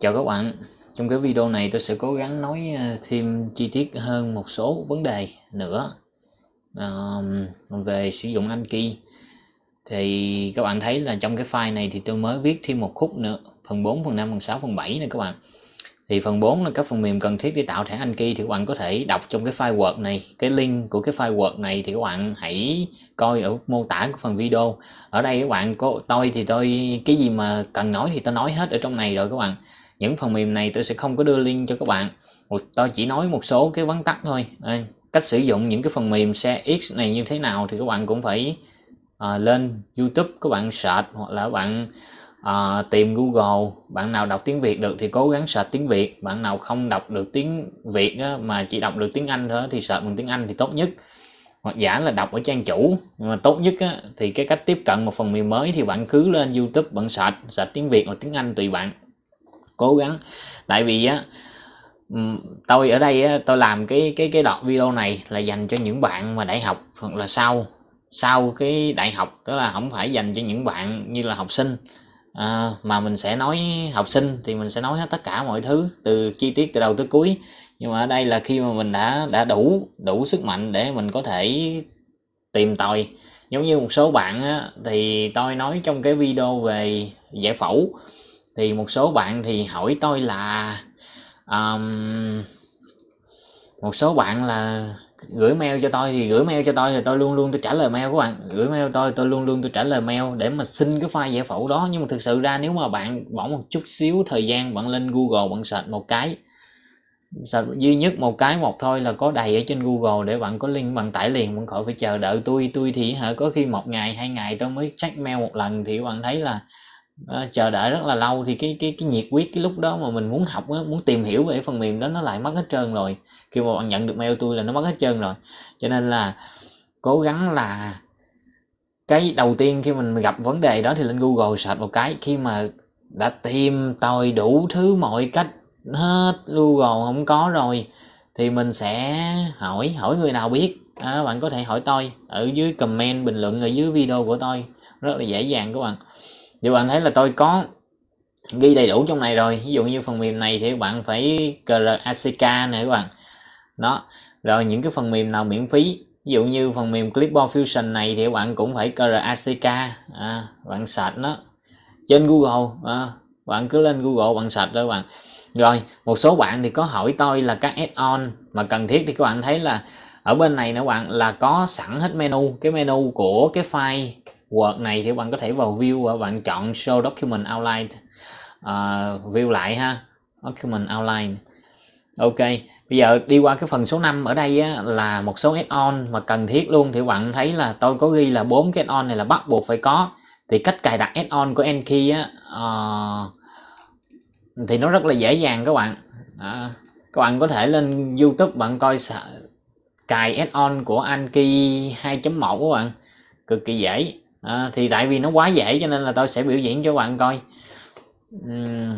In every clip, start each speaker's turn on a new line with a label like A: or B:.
A: Chào các bạn, trong cái video này tôi sẽ cố gắng nói ờ, thêm chi tiết hơn một số vấn đề nữa về sử dụng Anki thì các bạn thấy là trong cái file này thì tôi mới viết thêm một khúc nữa phần 4, phần 5, phần 6, phần 7 này các bạn thì phần 4 là các phần mềm cần thiết để tạo thẻ Anki thì các bạn có thể đọc trong cái file Word này cái link của cái file Word này thì các bạn hãy coi ở mô tả của phần video ở đây các bạn có tôi thì tôi cái gì mà cần nói thì tôi nói hết ở trong này rồi các bạn những phần mềm này tôi sẽ không có đưa link cho các bạn tôi chỉ nói một số cái vắn tắt thôi à, cách sử dụng những cái phần mềm xe X này như thế nào thì các bạn cũng phải à, lên YouTube các bạn search hoặc là bạn à, tìm Google bạn nào đọc tiếng Việt được thì cố gắng search tiếng Việt bạn nào không đọc được tiếng Việt á, mà chỉ đọc được tiếng Anh thôi thì search bằng tiếng Anh thì tốt nhất hoặc giả là đọc ở trang chủ nhưng mà tốt nhất á, thì cái cách tiếp cận một phần mềm mới thì bạn cứ lên YouTube bạn search search tiếng Việt hoặc tiếng Anh tùy bạn cố gắng tại vì á tôi ở đây á, tôi làm cái cái cái đoạn video này là dành cho những bạn mà đại học hoặc là sau sau cái đại học tức là không phải dành cho những bạn như là học sinh à, mà mình sẽ nói học sinh thì mình sẽ nói hết tất cả mọi thứ từ chi tiết từ đầu tới cuối nhưng mà ở đây là khi mà mình đã đã đủ đủ sức mạnh để mình có thể tìm tòi giống như một số bạn á, thì tôi nói trong cái video về giải phẫu thì một số bạn thì hỏi tôi là um, một số bạn là gửi mail cho tôi thì gửi mail cho tôi thì tôi luôn luôn tôi trả lời mail của bạn gửi mail tôi tôi luôn luôn tôi trả lời mail để mà xin cái file giải phẫu đó nhưng mà thực sự ra nếu mà bạn bỏ một chút xíu thời gian bạn lên google bạn search một cái search duy nhất một cái một thôi là có đầy ở trên google để bạn có link bạn tải liền bạn khỏi phải chờ đợi tôi tôi thì hả có khi một ngày hai ngày tôi mới check mail một lần thì bạn thấy là à, chờ đợi rất là lâu thì cái cái cái nhiệt huyết cái lúc đó mà mình muốn học muốn tìm hiểu về phần mềm đó nó lại mất hết trơn rồi khi mà bạn nhận được mail tôi là nó mất hết trơn rồi cho nên là cố gắng là cái đầu tiên khi mình gặp vấn đề đó thì lên google search một cái khi mà đã tìm tòi đủ thứ mọi cách hết google không có rồi thì mình sẽ hỏi hỏi người nào biết à, bạn có thể hỏi tôi ở dưới comment bình luận ở dưới video của tôi rất là dễ dàng các bạn dù bạn thấy là tôi có ghi đầy đủ trong này rồi ví dụ như phần mềm này thì các bạn phải CRACK này các bạn đó rồi những cái phần mềm nào miễn phí ví dụ như phần mềm Clipboard Fusion này thì các bạn cũng phải CRACK à, bạn sạch nó trên Google à, bạn cứ lên Google bạn sạch rồi bạn rồi một số bạn thì có hỏi tôi là các add-on mà cần thiết thì các bạn thấy là ở bên này nữa bạn là có sẵn hết menu cái menu của cái file Word này thì bạn có thể vào view và bạn chọn show document outline uh, view lại ha document outline ok bây giờ đi qua cái phần số 5 ở đây á, là một số add-on mà cần thiết luôn thì bạn thấy là tôi có ghi là bốn cái add-on này là bắt buộc phải có thì cách cài đặt add-on của Enki á uh, thì nó rất là dễ dàng các bạn à, các bạn có thể lên YouTube bạn coi cài add-on của Anki 2.1 các bạn cực kỳ dễ à, thì tại vì nó quá dễ cho nên là tôi sẽ biểu diễn cho bạn coi uhm.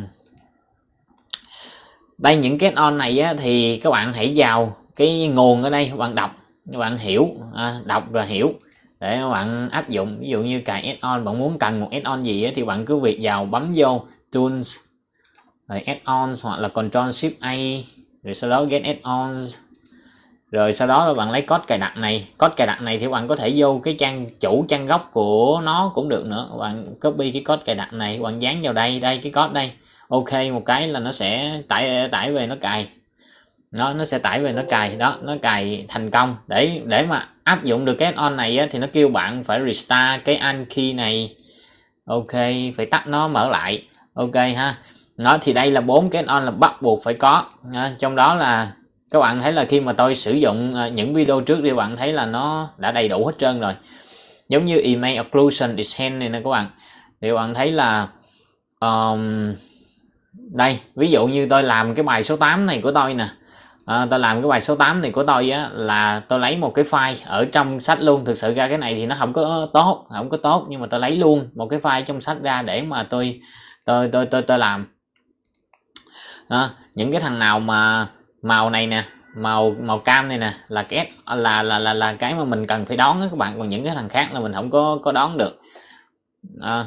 A: đây những cái on này á, thì các bạn hãy vào cái nguồn ở đây bạn đọc bạn hiểu à, đọc và hiểu để các bạn áp dụng ví dụ như cài add-on bạn muốn cần một add-on gì á, thì bạn cứ việc vào bấm vô tools rồi add-ons hoặc là control shift a rồi sau đó get add-ons rồi sau đó là bạn lấy code cài đặt này code cài đặt này thì bạn có thể vô cái trang chủ trang gốc của nó cũng được nữa bạn copy cái code cài đặt này bạn dán vào đây đây cái code đây ok một cái là nó sẽ tải tải về nó cài nó nó sẽ tải về nó cài đó nó cài thành công để để mà áp dụng được cái on này á, thì nó kêu bạn phải restart cái Anki này ok phải tắt nó mở lại ok ha nó thì đây là bốn cái on là bắt buộc phải có trong đó là các bạn thấy là khi mà tôi sử dụng ờ, những video trước thì bạn thấy là nó đã đầy đủ hết trơn rồi giống như email occlusion descent này nè các bạn thì bạn thấy là um, đây ví dụ như tôi làm cái bài số 8 này của tôi nè à, tôi làm cái bài số 8 này của tôi á, là tôi lấy một cái file ở trong sách luôn thực sự ra cái này thì nó không có tốt không có tốt nhưng mà tôi lấy luôn một cái file trong sách ra để mà tôi tôi tôi tôi, tôi làm à, những cái thằng nào mà màu này nè màu màu cam này nè là cái à, là là là là cái mà mình cần phải đón đó các bạn còn những cái thằng khác là mình không có có đón được à,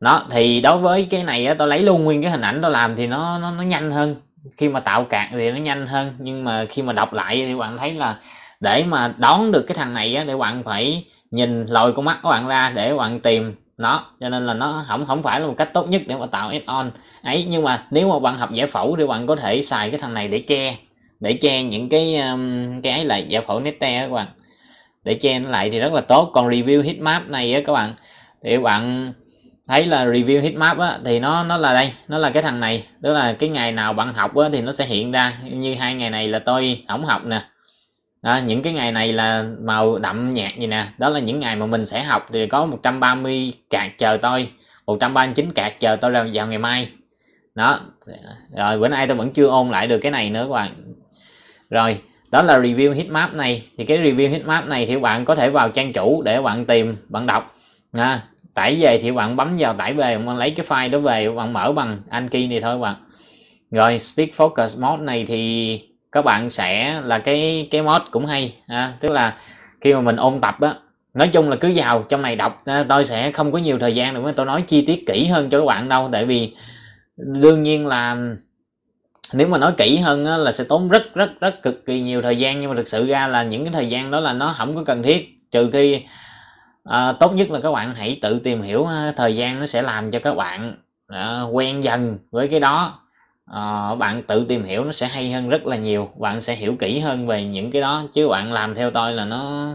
A: đó thì đối với cái này á, tôi lấy luôn nguyên cái hình ảnh tôi làm thì nó nó, nó nhanh hơn khi mà tạo cạn thì nó nhanh hơn nhưng mà khi mà đọc lại thì bạn thấy là để mà đón được cái thằng này á, để bạn phải nhìn lồi con mắt của bạn ra để bạn tìm nó cho nên là nó không không phải là một cách tốt nhất để mà tạo add on ấy nhưng mà nếu mà bạn học giải phẫu thì bạn có thể xài cái thằng này để che để che những cái um, cái ấy lại giả phẫu nét te các bạn để che nó lại thì rất là tốt còn review map này á các bạn thì các bạn thấy là review map á thì nó nó là đây nó là cái thằng này đó là cái ngày nào bạn học á thì nó sẽ hiện ra như hai ngày này là tôi ổng học nè đó, những cái ngày này là màu đậm nhạt gì nè đó là những ngày mà mình sẽ học thì có 130 cạc chờ tôi 139 cạc chờ tôi vào ngày mai đó rồi bữa nay tôi vẫn chưa ôn lại được cái này nữa các bạn rồi đó là review heatmap này thì cái review heatmap này thì bạn có thể vào trang chủ để bạn tìm bạn đọc à, tải về thì bạn bấm vào tải về bạn lấy cái file đó về bạn mở bằng Anki này thôi bạn rồi Speed Focus Mode này thì các bạn sẽ là cái cái mod cũng hay à, tức là khi mà mình ôn tập á nói chung là cứ vào trong này đọc à, tôi sẽ không có nhiều thời gian để tôi nói chi tiết kỹ hơn cho các bạn đâu tại vì đương nhiên là nếu mà nói kỹ hơn á, là sẽ tốn rất rất rất cực kỳ nhiều thời gian nhưng mà thực sự ra là những cái thời gian đó là nó không có cần thiết trừ khi à, tốt nhất là các bạn hãy tự tìm hiểu ha. À, thời gian nó sẽ làm cho các bạn à, quen dần với cái đó à, bạn tự tìm hiểu nó sẽ hay hơn rất là nhiều bạn sẽ hiểu kỹ hơn về những cái đó chứ bạn làm theo tôi là nó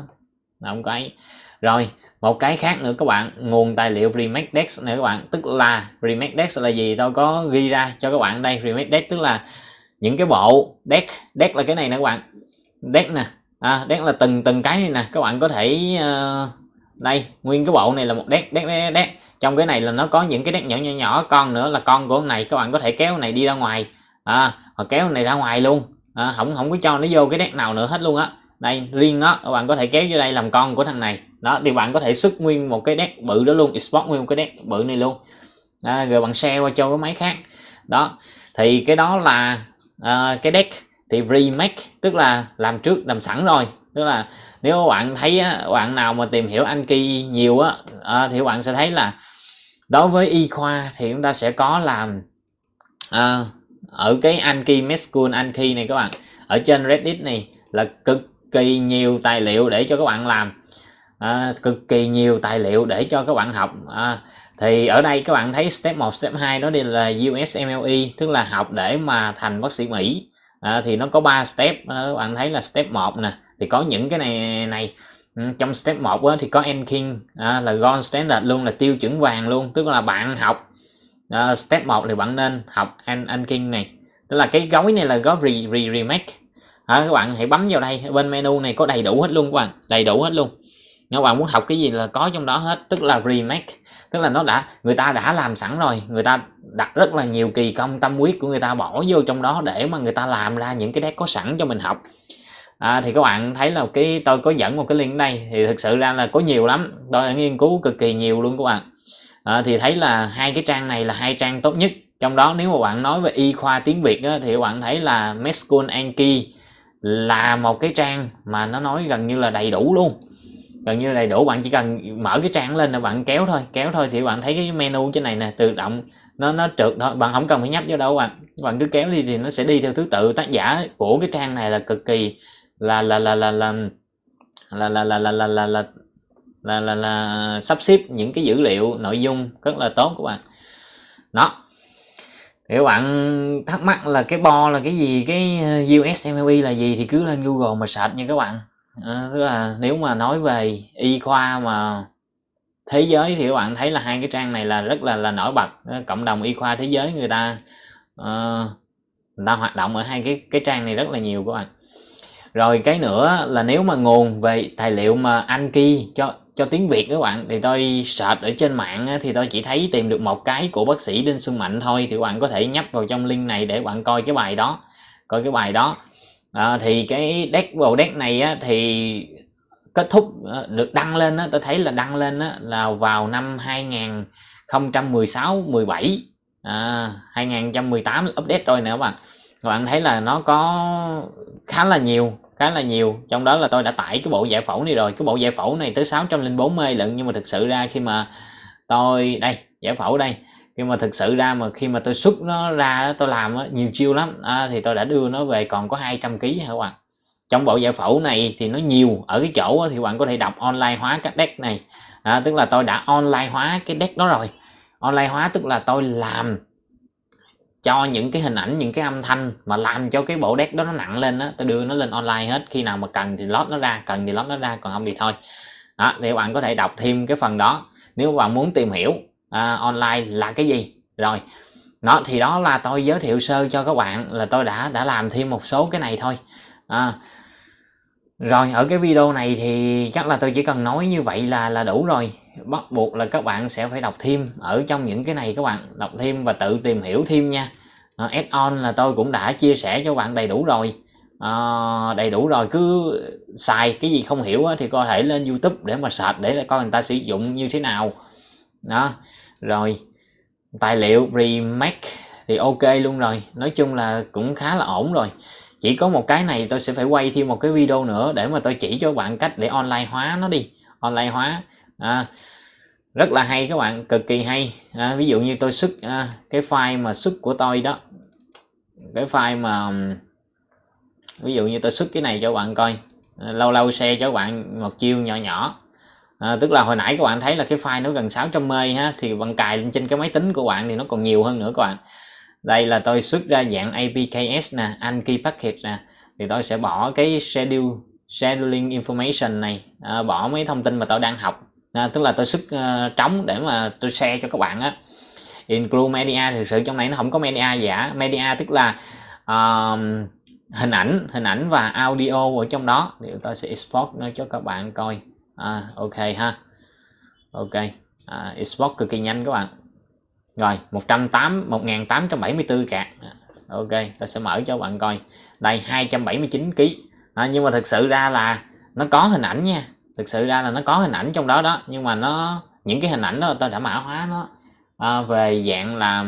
A: là không có ấy rồi một cái khác nữa các bạn nguồn tài liệu remake dex nữa các bạn tức là remake dex là gì tôi có ghi ra cho các bạn đây remake dex tức là những cái bộ deck deck là cái này nè các bạn deck nè à, deck là từng từng cái này nè các bạn có thể uh, đây nguyên cái bộ này là một deck deck deck, deck. trong cái này là nó có những cái deck nhỏ nhỏ nhỏ con nữa là con của ông này các bạn có thể kéo này đi ra ngoài à, hoặc kéo này ra ngoài luôn à, không không có cho nó vô cái deck nào nữa hết luôn á đây riêng nó các bạn có thể kéo vô đây làm con của thằng này đó thì bạn có thể xuất nguyên một cái deck bự đó luôn export nguyên một cái deck bự này luôn đó, rồi bạn share qua cho cái máy khác đó thì cái đó là uh, cái deck thì remake tức là làm trước làm sẵn rồi tức là nếu bạn thấy bạn nào mà tìm hiểu Anki nhiều á uh, thì bạn sẽ thấy là đối với y khoa thì chúng ta sẽ có làm uh, ở cái Anki Mescool Anki này các bạn ở trên Reddit này là cực kỳ nhiều tài liệu để cho các bạn làm à, cực kỳ nhiều tài liệu để cho các bạn học à, thì ở đây các bạn thấy step 1 step 2 đó là USMLE tức là học để mà thành bác sĩ Mỹ à, thì nó có 3 step à, các bạn thấy là step 1 nè thì có những cái này này ừ, trong step 1 đó, thì có Enking à, là gold standard luôn là tiêu chuẩn vàng luôn tức là bạn học à, step 1 thì bạn nên học Enking này tức là cái gói này là gói re, re, remake à, các bạn hãy bấm vào đây bên menu này có đầy đủ hết luôn các bạn đầy đủ hết luôn nếu bạn muốn học cái gì là có trong đó hết tức là remake tức là nó đã người ta đã làm sẵn rồi người ta đặt rất là nhiều kỳ công tâm huyết của người ta bỏ vô trong đó để mà người ta làm ra những cái deck có sẵn cho mình học à, thì các bạn thấy là cái tôi có dẫn một cái link đây thì thực sự ra là có nhiều lắm tôi đã nghiên cứu cực kỳ nhiều luôn các bạn à, thì thấy là hai cái trang này là hai trang tốt nhất trong đó nếu mà bạn nói về y khoa tiếng việt đó, thì các bạn thấy là mescon anki là một cái trang mà nó nói gần như là đầy đủ luôn gần như đầy đủ bạn chỉ cần mở cái trang lên là bạn kéo thôi kéo thôi thì bạn thấy cái menu trên này nè tự động nó nó trượt thôi bạn không cần phải nhấp vô đâu bạn bạn cứ kéo đi thì nó sẽ đi theo thứ tự tác giả của cái trang này là cực kỳ là là là là là là là là là là là là là là là sắp xếp những cái dữ liệu nội dung rất là tốt của bạn đó nếu bạn thắc mắc là cái bo là cái gì cái USMLE là gì thì cứ lên Google mà search nha các bạn Ờ, tức là nếu mà nói về y khoa mà thế giới thì các bạn thấy là hai cái trang này là rất là là nổi bật ờ, cộng đồng y khoa thế giới người ta uh, người ta hoạt động ở hai cái cái trang này rất là nhiều các bạn rồi cái nữa là nếu mà nguồn về tài liệu mà anh ki cho cho tiếng việt các bạn thì tôi search ở trên mạng thì tôi chỉ thấy tìm được một cái của bác sĩ đinh xuân mạnh thôi thì các bạn có thể nhấp vào trong link này để bạn coi cái bài đó coi cái bài đó à, thì cái deck bộ deck này á, thì kết thúc ờ, được đăng lên á, tôi thấy là đăng lên á, là vào năm 2016 17 à, 2018 update rồi nè các bạn các bạn thấy là nó có khá là nhiều khá là nhiều trong đó là tôi đã tải cái bộ giải phẫu này rồi cái bộ giải phẫu này tới 604 mê lận nhưng mà thực sự ra khi mà tôi đây giải phẫu đây nhưng mà thực sự ra mà khi mà tôi xuất nó ra tôi làm nhiều chiêu lắm à, thì tôi đã đưa nó về còn có 200 kg hả các bạn trong bộ giải phẫu này thì nó nhiều ở cái chỗ thì bạn có thể đọc online hóa các deck này à, tức là tôi đã online hóa cái deck đó rồi online hóa tức là tôi làm cho những cái hình ảnh những cái âm thanh mà làm cho cái bộ deck đó nó nặng lên á tôi đưa nó lên online hết khi nào mà cần thì lót nó ra cần thì lót nó ra còn không thì thôi đó thì bạn có thể đọc thêm cái phần đó nếu bạn muốn tìm hiểu uh, online là cái gì rồi nó thì đó là tôi giới thiệu sơ cho các bạn là tôi đã đã làm thêm một số cái này thôi à, rồi ở cái video này thì chắc là tôi chỉ cần nói như vậy là là đủ rồi bắt buộc là các bạn sẽ phải đọc thêm ở trong những cái này các bạn đọc thêm và tự tìm hiểu thêm nha à, add on là tôi cũng đã chia sẻ cho bạn đầy đủ rồi à, đầy đủ rồi cứ xài cái gì không hiểu thì có thể lên youtube để mà sạch để coi người ta sử dụng như thế nào đó rồi tài liệu remake thì ok luôn rồi nói chung là cũng khá là ổn rồi chỉ có một cái này tôi sẽ phải quay thêm một cái video nữa để mà tôi chỉ cho bạn cách để online hóa nó đi online hóa à, rất là hay các bạn cực kỳ hay à, ví dụ như tôi xuất à, cái file mà xuất của tôi đó cái file mà ví dụ như tôi xuất cái này cho bạn coi lâu lâu xe cho bạn một chiêu nhỏ nhỏ à, tức là hồi nãy các bạn thấy là cái file nó gần 600 mê ha thì bạn cài lên trên cái máy tính của bạn thì nó còn nhiều hơn nữa các bạn đây là tôi xuất ra dạng APKS nè Anki Packet nè thì tôi sẽ bỏ cái schedule scheduling information này à, bỏ mấy thông tin mà tôi đang học à, tức là tôi xuất uh, trống để mà tôi share cho các bạn á include media thực sự trong này nó không có media giả media tức là uh, hình ảnh hình ảnh và audio ở trong đó thì tôi sẽ export nó cho các bạn coi à, ok ha ok à, Xbox cực kỳ nhanh các bạn rồi 108 1874 cạc à, ok ta sẽ mở cho bạn coi đây 279 kg à, nhưng mà thực sự ra là nó có hình ảnh nha thực sự ra là nó có hình ảnh trong đó đó nhưng mà nó những cái hình ảnh đó tôi đã mã hóa nó à, về dạng là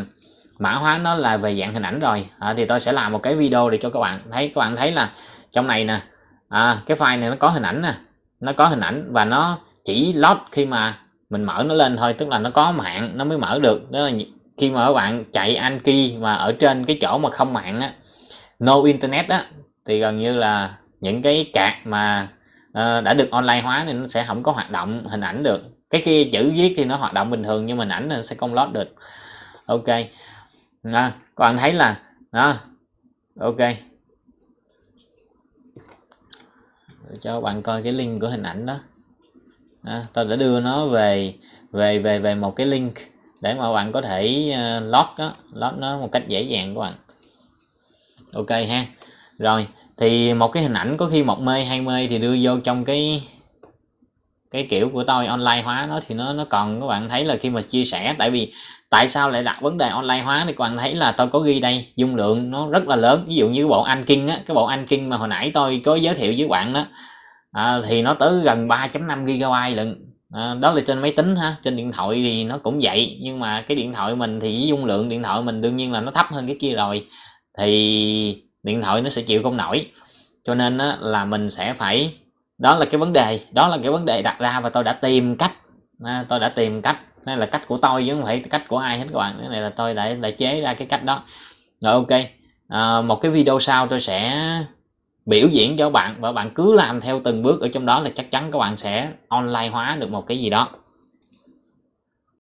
A: mã hóa nó là về dạng hình ảnh rồi à, thì tôi sẽ làm một cái video để cho các bạn thấy các bạn thấy là trong này nè à, cái file này nó có hình ảnh nè nó có hình ảnh và nó chỉ load khi mà mình mở nó lên thôi tức là nó có mạng nó mới mở được đó là khi mà các bạn chạy Anki mà ở trên cái chỗ mà không mạng á no internet á thì gần như là những cái cạc mà uh, đã được online hóa thì nó sẽ không có hoạt động hình ảnh được cái kia chữ viết thì nó hoạt động bình thường nhưng mà hình ảnh nó sẽ không load được ok à, các bạn thấy là đó à, ok để cho bạn coi cái link của hình ảnh đó à, tôi đã đưa nó về về về về một cái link để mà bạn có thể uh, ờ, lót đó lót nó một cách dễ dàng của bạn ok ha rồi thì một cái hình ảnh có khi một mê hai mê thì đưa vô trong cái cái kiểu của tôi online hóa nó thì nó nó còn các bạn thấy là khi mà chia sẻ tại vì tại sao lại đặt vấn đề online hóa thì các bạn thấy là tôi có ghi đây dung lượng nó rất là lớn ví dụ như cái bộ anh kinh á cái bộ anh kinh mà hồi nãy tôi có giới thiệu với bạn đó à, thì nó tới gần 3.5 GB lận à, đó là trên máy tính ha trên điện thoại thì nó cũng vậy nhưng mà cái điện thoại mình thì dung lượng điện thoại mình đương nhiên là nó thấp hơn cái kia rồi thì điện thoại nó sẽ chịu không nổi cho nên á, là mình sẽ phải đó là cái vấn đề đó là cái vấn đề đặt ra và tôi đã tìm cách à, tôi đã tìm cách đây là cách của tôi chứ không phải cách của ai hết các bạn cái này là tôi đã đã chế ra cái cách đó rồi ok à, một cái video sau tôi sẽ biểu diễn cho bạn và bạn cứ làm theo từng bước ở trong đó là chắc chắn các bạn sẽ online hóa được một cái gì đó